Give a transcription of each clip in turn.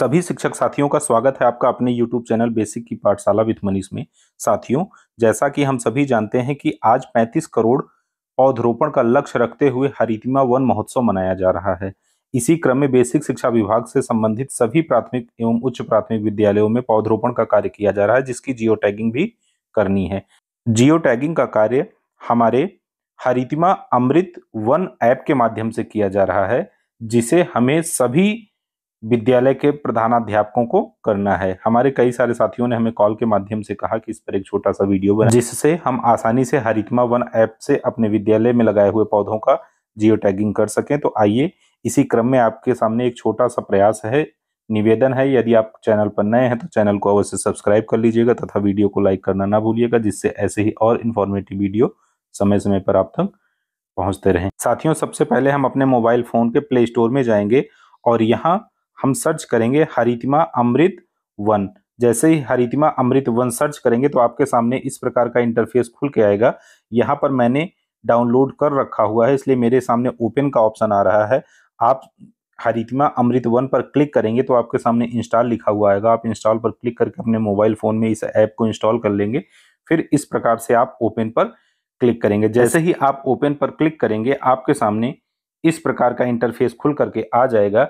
सभी शिक्षक साथियों का स्वागत है आपका अपने YouTube चैनल बेसिक की पाठशाला विथ मनीष में साथियों जैसा कि हम सभी जानते हैं कि आज 35 करोड़ पौधरोपण का लक्ष्य रखते हुए हरितिमा वन महोत्सव मनाया जा रहा है इसी क्रम में बेसिक शिक्षा विभाग से संबंधित सभी प्राथमिक एवं उच्च प्राथमिक विद्यालयों में पौधरोपण का कार्य किया जा रहा है जिसकी जियो टैगिंग भी करनी है जियो टैगिंग का कार्य हमारे हरितिमा अमृत वन ऐप के माध्यम से किया जा रहा है जिसे हमें सभी विद्यालय के प्रधानाध्यापकों को करना है हमारे कई सारे साथियों ने हमें कॉल के माध्यम से कहा कि इस पर एक छोटा सा वीडियो बना जिससे हम आसानी से हरितमा वन ऐप से अपने विद्यालय में लगाए हुए पौधों का जियो टैगिंग कर सकें तो आइए इसी क्रम में आपके सामने एक छोटा सा प्रयास है निवेदन है यदि आप चैनल पर नए हैं तो चैनल को अवश्य सब्सक्राइब कर लीजिएगा तथा वीडियो को लाइक करना ना भूलिएगा जिससे ऐसे ही और इन्फॉर्मेटिव वीडियो समय समय पर आप तक पहुंचते रहें साथियों सबसे पहले हम अपने मोबाइल फ़ोन के प्ले स्टोर में जाएंगे और यहाँ हम सर्च करेंगे हरितिमा अमृत वन जैसे ही हरितिमा अमृत वन सर्च करेंगे तो आपके सामने इस प्रकार का इंटरफेस खुल के आएगा यहाँ पर मैंने डाउनलोड कर रखा हुआ है इसलिए मेरे सामने ओपन का ऑप्शन आ रहा है आप हरितिमा अमृत वन पर क्लिक करेंगे तो आपके सामने इंस्टॉल लिखा हुआ आएगा आप इंस्टॉल पर क्लिक करके अपने मोबाइल फ़ोन में इस ऐप को इंस्टॉल कर लेंगे फिर इस प्रकार से आप ओपन पर क्लिक करेंगे जैसे ही आप ओपन पर क्लिक करेंगे आपके सामने इस प्रकार का इंटरफेस खुल करके आ जाएगा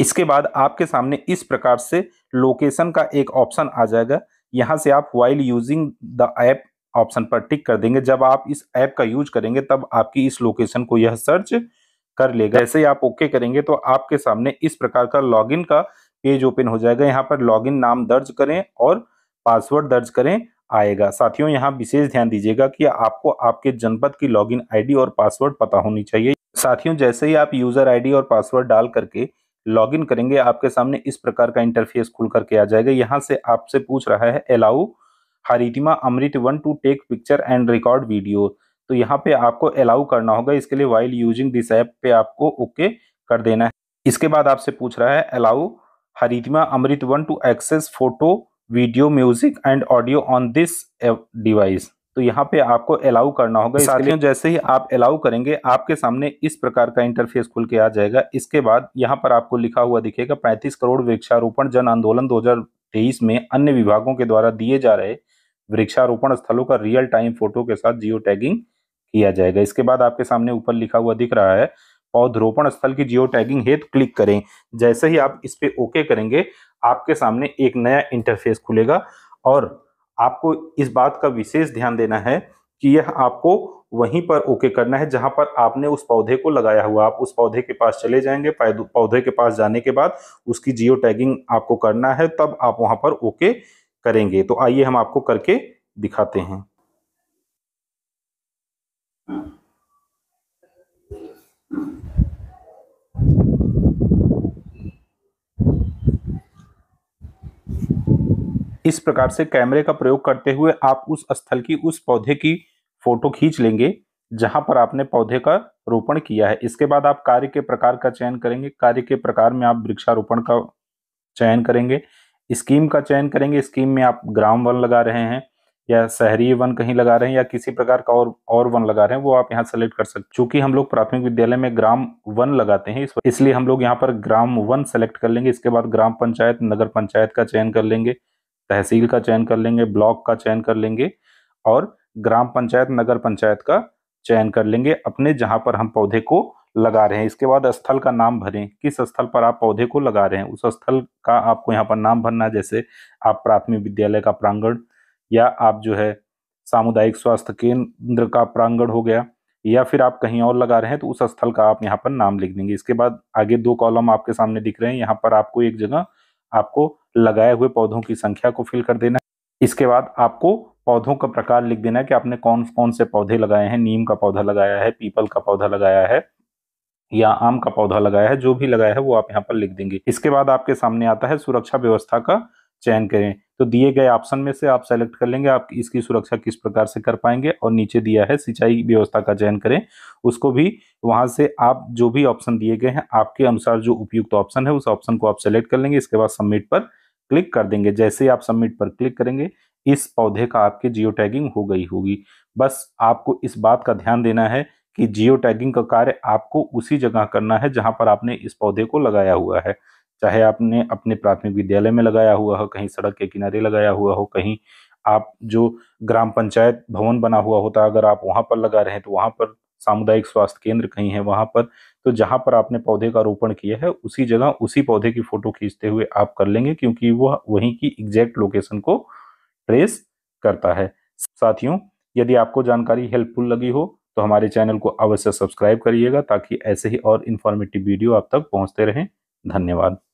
इसके बाद आपके सामने इस प्रकार से लोकेशन का एक ऑप्शन आ जाएगा यहाँ से आप while using the app option पर टिक कर देंगे जब आप इस ऐप का यूज करेंगे तब आपकी इस लोकेशन को यह सर्च कर लेगा जैसे ही आप ओके करेंगे तो आपके सामने इस प्रकार का लॉगिन का पेज ओपन हो जाएगा यहाँ पर लॉगिन नाम दर्ज करें और पासवर्ड दर्ज करें आएगा साथियों यहाँ विशेष ध्यान दीजिएगा कि आपको आपके जनपद की लॉगिन आईडी और पासवर्ड पता होनी चाहिए साथियों जैसे ही आप यूजर आईडी और पासवर्ड डाल करके लॉगिन करेंगे आपके सामने इस प्रकार का इंटरफेस खुल करके आ जाएगा यहाँ से आपसे पूछ रहा है allow Haritima Amrit Van to take picture and record video तो यहाँ पे आपको अलाउ करना होगा इसके लिए वाइल यूजिंग दिस ऐप पे आपको ओके okay कर देना है इसके बाद आपसे पूछ रहा है allow Haritima Amrit Van to access photo video music and audio on this device तो यहाँ पे आपको अलाउ करना होगा साथियों जैसे ही आप अलाउ करेंगे आपके सामने इस प्रकार का इंटरफेस खुल के आ जाएगा इसके बाद यहाँ पर आपको लिखा हुआ दिखेगा पैंतीस करोड़ वृक्षारोपण जन आंदोलन 2023 में अन्य विभागों के द्वारा दिए जा रहे वृक्षारोपण स्थलों का रियल टाइम फोटो के साथ जियो टैगिंग किया जाएगा इसके बाद आपके सामने ऊपर लिखा हुआ दिख रहा है पौधरोपण स्थल की जियो टैगिंग हेतु क्लिक करें जैसे ही आप इस पे ओके करेंगे आपके सामने एक नया इंटरफेस खुलेगा और आपको इस बात का विशेष ध्यान देना है कि यह आपको वहीं पर ओके करना है जहां पर आपने उस पौधे को लगाया हुआ आप उस पौधे के पास चले जाएंगे पौधे के पास जाने के बाद उसकी जियो टैगिंग आपको करना है तब आप वहां पर ओके करेंगे तो आइए हम आपको करके दिखाते हैं इस प्रकार से कैमरे का प्रयोग करते हुए आप उस स्थल की उस पौधे की फोटो खींच लेंगे जहां पर आपने पौधे का रोपण किया है इसके बाद आप कार्य के प्रकार का चयन करेंगे कार्य के प्रकार में आप वृक्षारोपण का चयन करेंगे स्कीम का चयन करेंगे स्कीम में आप ग्राम वन लगा रहे हैं या शहरी वन कहीं लगा रहे हैं या किसी प्रकार का और और वन लगा रहे हैं वो आप यहाँ सेलेक्ट कर सकते चूंकि हम लोग प्राथमिक विद्यालय में ग्राम वन लगाते हैं इसलिए हम लोग यहाँ पर ग्राम वन सेलेक्ट कर लेंगे इसके बाद ग्राम पंचायत नगर पंचायत का चयन कर लेंगे तहसील का चयन कर लेंगे ब्लॉक का चयन कर लेंगे और ग्राम पंचायत नगर पंचायत का चयन कर लेंगे अपने जहाँ पर हम पौधे को लगा रहे हैं इसके बाद स्थल का नाम भरें किस स्थल पर आप पौधे को लगा रहे हैं उस स्थल का आपको यहाँ पर नाम भरना है जैसे आप प्राथमिक विद्यालय का प्रांगण या आप जो है सामुदायिक स्वास्थ्य केंद्र का प्रांगण हो गया या फिर आप कहीं और लगा रहे हैं तो उस स्थल का आप यहाँ पर नाम लिख देंगे इसके बाद आगे दो कॉलम आपके सामने दिख रहे हैं यहाँ पर आपको एक जगह आपको लगाए हुए पौधों की संख्या को फिल कर देना इसके बाद आपको पौधों का प्रकार लिख देना है कि आपने कौन कौन से पौधे लगाए हैं नीम का पौधा लगाया है पीपल का पौधा लगाया है या आम का पौधा लगाया है जो भी लगाया है वो आप यहाँ पर लिख देंगे इसके बाद आपके सामने आता है सुरक्षा व्यवस्था का चयन करें तो दिए गए ऑप्शन में से आप सेलेक्ट कर लेंगे आप इसकी सुरक्षा किस प्रकार से कर पाएंगे और नीचे दिया है सिंचाई व्यवस्था का चयन करें उसको भी वहां से आप जो भी ऑप्शन दिए गए हैं आपके अनुसार जो उपयुक्त ऑप्शन है उस ऑप्शन को आप सेलेक्ट कर लेंगे इसके बाद सबमिट पर क्लिक कर देंगे जैसे आप सबमिट पर क्लिक करेंगे इस पौधे का आपके जियो टैगिंग हो गई होगी बस आपको इस बात का ध्यान देना है कि जियो टैगिंग का कार्य आपको उसी जगह करना है जहां पर आपने इस पौधे को लगाया हुआ है चाहे आपने अपने प्राथमिक विद्यालय में लगाया हुआ हो कहीं सड़क के किनारे लगाया हुआ हो कहीं आप जो ग्राम पंचायत भवन बना हुआ होता है अगर आप वहाँ पर लगा रहे हैं तो वहाँ पर सामुदायिक स्वास्थ्य केंद्र कहीं है वहाँ पर तो जहां पर आपने पौधे का रोपण किया है उसी जगह उसी पौधे की फोटो खींचते हुए आप कर लेंगे क्योंकि वह वहीं की एग्जैक्ट लोकेशन को ट्रेस करता है साथियों यदि आपको जानकारी हेल्पफुल लगी हो तो हमारे चैनल को अवश्य सब्सक्राइब करिएगा ताकि ऐसे ही और इन्फॉर्मेटिव वीडियो आप तक पहुँचते रहें धन्यवाद